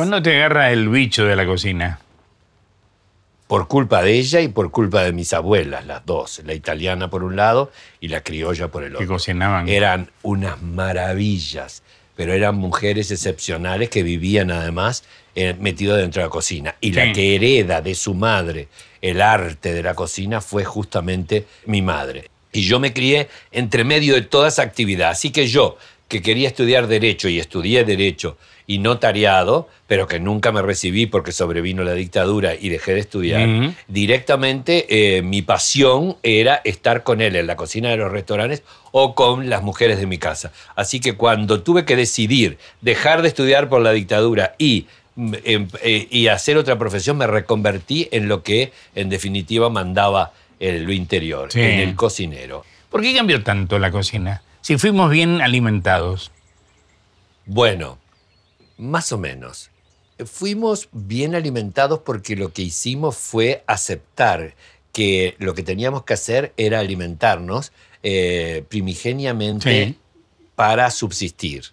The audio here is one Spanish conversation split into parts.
¿Cuándo te agarra el bicho de la cocina? Por culpa de ella y por culpa de mis abuelas, las dos, la italiana por un lado y la criolla por el otro. Que cocinaban. Eran unas maravillas, pero eran mujeres excepcionales que vivían además eh, metido dentro de la cocina. Y la que hereda de su madre el arte de la cocina fue justamente mi madre. Y yo me crié entre medio de toda esa actividad. Así que yo, que quería estudiar derecho y estudié derecho y notariado, pero que nunca me recibí porque sobrevino la dictadura y dejé de estudiar, directamente eh, mi pasión era estar con él en la cocina de los restaurantes o con las mujeres de mi casa. Así que cuando tuve que decidir dejar de estudiar por la dictadura y mm, em, eh, y hacer otra profesión, me reconvertí en lo que en definitiva mandaba en lo interior, en el cocinero. ¿Por qué cambió tanto la cocina? si fuimos bien alimentados. Bueno, más o menos. Fuimos bien alimentados porque lo que hicimos fue aceptar que lo que teníamos que hacer era alimentarnos eh, primigeniamente para subsistir.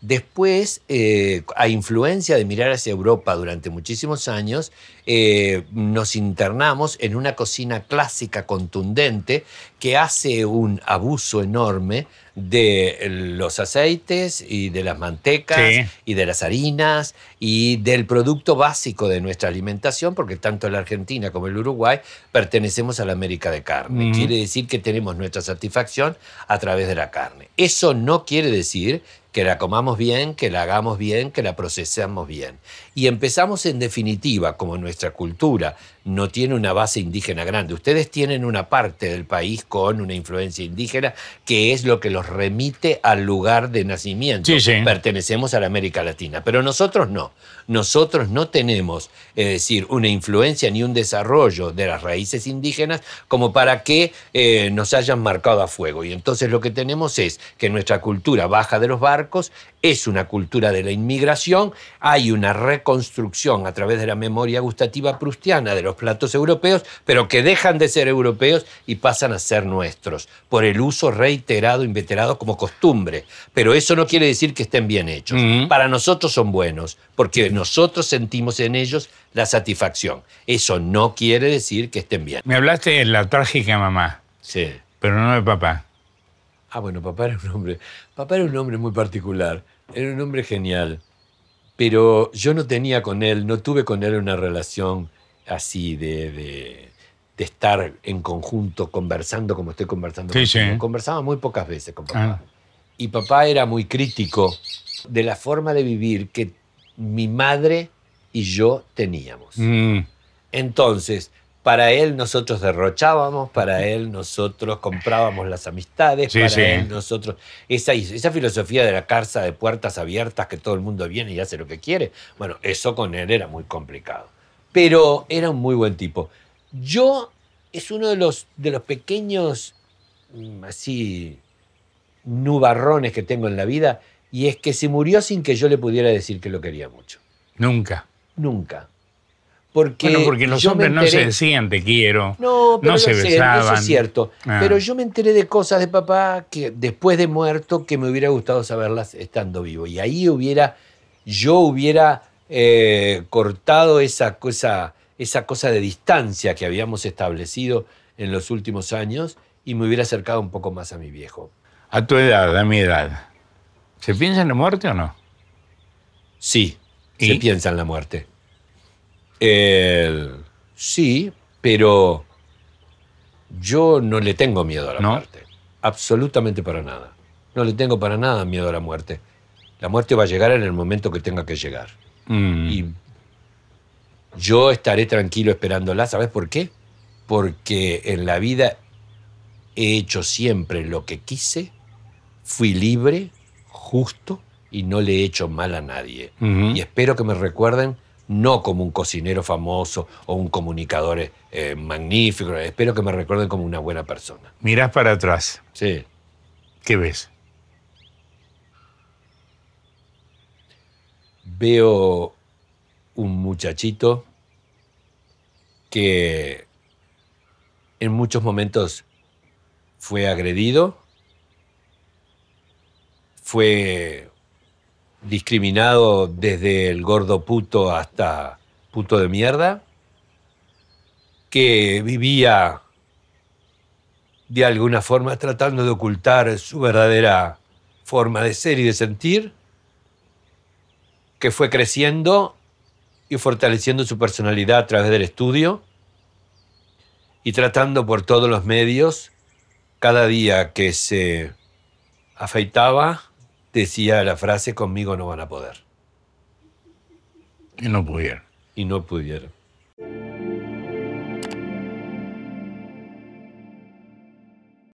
Después, eh, a influencia de mirar hacia Europa durante muchísimos años, eh, nos internamos en una cocina clásica contundente que hace un abuso enorme de los aceites y de las mantecas y de las harinas y del producto básico de nuestra alimentación, porque tanto la Argentina como el Uruguay pertenecemos a la América de carne. Quiere decir que tenemos nuestra satisfacción a través de la carne. Eso no quiere decir que la comamos bien, que la hagamos bien, que la procesamos bien. Y empezamos en definitiva, como nuestra cultura no tiene una base indígena grande, ustedes tienen una parte del país con una influencia indígena, que es lo que los remite al lugar de nacimiento. Pertenecemos a la América Latina, pero nosotros no. Nosotros no tenemos, es decir, una influencia ni un desarrollo de las raíces indígenas como para que eh, nos hayan marcado a fuego. Y entonces lo que tenemos es que nuestra cultura baja de los barcos es una cultura de la inmigración, hay una reconstrucción a través de la memoria gustativa prustiana de los platos europeos, pero que dejan de ser europeos y pasan a ser nuestros, por el uso reiterado, inveterado como costumbre. Pero eso no quiere decir que estén bien hechos. Para nosotros son buenos, porque nosotros sentimos en ellos la satisfacción. Eso no quiere decir que estén bien. Me hablaste de la trágica mamá. Sí. Pero no de papá. Ah, bueno, papá era un hombre. Papá era un hombre muy particular. Era un hombre genial. Pero yo no tenía con él, no tuve con él una relación así de, estar en conjunto conversando como estoy conversando. con sí. Conversaba muy pocas veces con papá. Ah. Y papá era muy crítico de la forma de vivir que mi madre y yo teníamos. Mm. Entonces, para él nosotros derrochábamos, para él nosotros comprábamos las amistades, para él nosotros. Esa, esa filosofía de la casa de puertas abiertas que todo el mundo viene y hace lo que quiere, bueno, eso con él era muy complicado. Pero era un muy buen tipo. Yo es uno de los, de los pequeños, mm, así, nubarrones que tengo en la vida, y es que se murió sin que yo le pudiera decir que lo quería mucho. Nunca. Nunca. Porque bueno, porque los hombres no se decían te quiero, no, pero no se besaban. Eso es cierto. Ah. Pero yo me enteré de cosas de papá que después de muerto que me hubiera gustado saberlas estando vivo. Y ahí hubiera, yo hubiera eh, cortado esa cosa, esa cosa de distancia que habíamos establecido en los últimos años y me hubiera acercado un poco más a mi viejo. A tu edad, a mi edad, ¿se piensa en la muerte o no? Sí, se piensa en la muerte sí, pero yo no le tengo miedo a la muerte. Absolutamente para nada. No le tengo para nada miedo a la muerte. La muerte va a llegar en el momento que tenga que llegar. Mm. Y yo estaré tranquilo esperándola. ¿Sabes por qué? Porque en la vida he hecho siempre lo que quise, fui libre, justo y no le he hecho mal a nadie. Y espero que me recuerden no como un cocinero famoso o un comunicador eh, eh, magnífico. Espero que me recuerden como una buena persona. Mirás para atrás. Sí. ¿Qué ves? Veo un muchachito que en muchos momentos fue agredido, fue discriminado desde el gordo puto hasta puto de mierda, que vivía de alguna forma tratando de ocultar su verdadera forma de ser y de sentir, que fue creciendo y fortaleciendo su personalidad a través del estudio y tratando por todos los medios, cada día que se afeitaba, decía la frase, conmigo no van a poder. Y no pudieron. Y no pudieron.